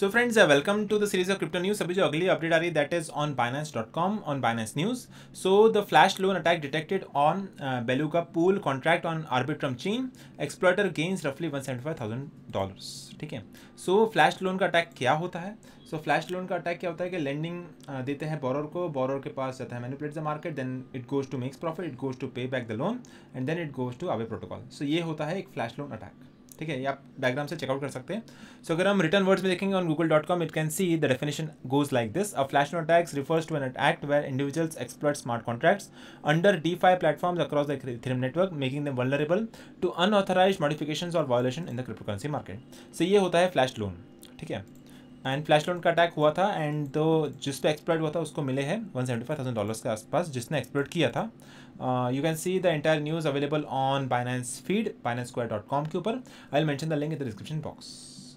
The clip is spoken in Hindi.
so friends welcome to the series of crypto news अभी जो अगली अपडेट आ रही है that is on Binance dot com on Binance news so the flash loan attack detected on बेलू का pool contract on Arbitrum chain exploiter gains रफली one seventy five thousand dollars ठीक है सो फ्लैश लोन का अटैक क्या होता है सो फ्लैश लोन का अटैक क्या होता है कि लैंडिंग uh, देते हैं बोरर को बोरर के पास जाता है manipulate the market then it goes to makes profit it goes to pay back the loan and then it goes to Aave protocol so ये होता है एक फ्लैश लोन अटैक ठीक है ये आप डायग्राम से चेकआउट कर सकते हैं सो अगर हम रिटर्न वर्ड्स में देखेंगे on Google dot com it can see the definition goes like this a flash नोट attack refers to an act where individuals exploit smart contracts under DeFi platform across the Ethereum network making them vulnerable to unauthorised modification और violation in the cryptocurrency market so ये होता है फ्लैश लोन ठीक है एंड फ्लैश लोन का अटैक हुआ था एंड तो जिस पे एक्सप्लोइट हुआ था उसको मिले हैं one seventy five thousand dollars के आसपास जिसने एक्सप्लोर्ट किया था you can see the entire news available on Binance feed Binance Square dot com के ऊपर I will mention the link in the description box